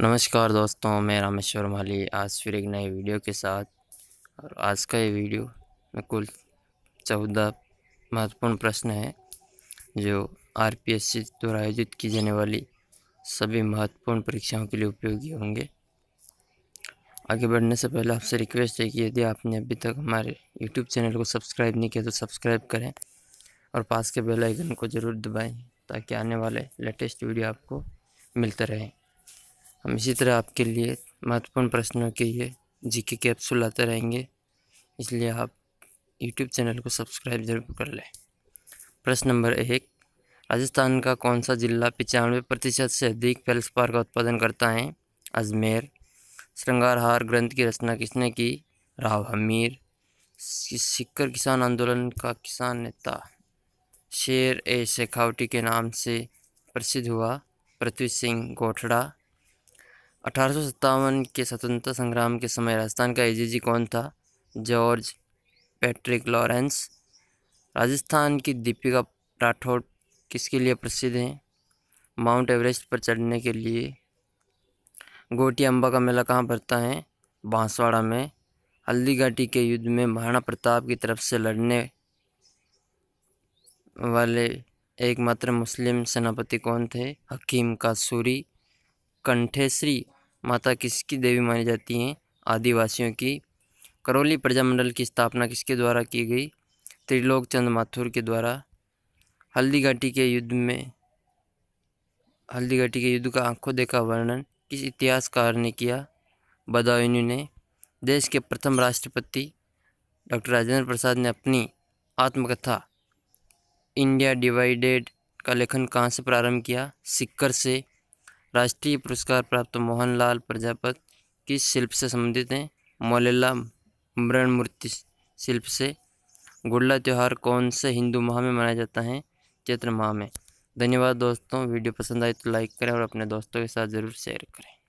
नमस्कार दोस्तों मैं रामेश्वर माली आज फिर एक नए वीडियो के साथ और आज का ये वीडियो में कुल चौदह महत्वपूर्ण प्रश्न हैं जो आरपीएससी द्वारा आयोजित की जाने वाली सभी महत्वपूर्ण परीक्षाओं के लिए उपयोगी होंगे आगे बढ़ने से पहले आपसे रिक्वेस्ट है कि यदि आपने अभी तक हमारे यूट्यूब चैनल को सब्सक्राइब नहीं किया तो सब्सक्राइब करें और पास के बेलाइकन को ज़रूर दबाएँ ताकि आने वाले लेटेस्ट वीडियो आपको मिलते रहें हम इसी तरह आपके लिए महत्वपूर्ण प्रश्नों के ये जी के कैप्सूल आते रहेंगे इसलिए आप यूट्यूब चैनल को सब्सक्राइब जरूर कर लें प्रश्न नंबर एक राजस्थान का कौन सा जिला पचानवे प्रतिशत से अधिक फेल्सपार का उत्पादन करता है अजमेर श्रृंगारहार ग्रंथ की रचना किसने की राव हमीर सिक्कर किसान आंदोलन का किसान नेता शेर ए शेखावटी के नाम से प्रसिद्ध हुआ पृथ्वी सिंह गोठड़ा अठारह के स्वतंत्रता संग्राम के समय राजस्थान का एजीजी कौन था जॉर्ज पैट्रिक लॉरेंस राजस्थान की दीपिका राठौड़ किसके लिए प्रसिद्ध हैं माउंट एवरेस्ट पर चढ़ने के लिए गोटी अम्बा का मेला कहाँ पड़ता है बांसवाड़ा में हल्दी घाटी के युद्ध में महाराणा प्रताप की तरफ से लड़ने वाले एकमात्र मुस्लिम सेनापति कौन थे हकीम कासूरी कंठेश्री माता किसकी देवी मानी जाती हैं आदिवासियों की करौली प्रजामंडल की स्थापना किसके द्वारा की गई त्रिलोक चंद माथुर के द्वारा हल्दी घाटी के युद्ध में हल्दी घाटी के युद्ध का आंखों देखा वर्णन किस इतिहासकार ने किया बदायूनी ने देश के प्रथम राष्ट्रपति डॉक्टर राजेंद्र प्रसाद ने अपनी आत्मकथा इंडिया डिवाइडेड का लेखन कहाँ से प्रारंभ किया सिक्कर से राष्ट्रीय पुरस्कार प्राप्त मोहनलाल प्रजापत किस शिल्प से संबंधित हैं मौलेला मृण मूर्ति शिल्प से गुड़ला त्यौहार कौन से हिंदू माह में मनाया जाता है चैत्र माह में धन्यवाद दोस्तों वीडियो पसंद आए तो लाइक करें और अपने दोस्तों के साथ ज़रूर शेयर करें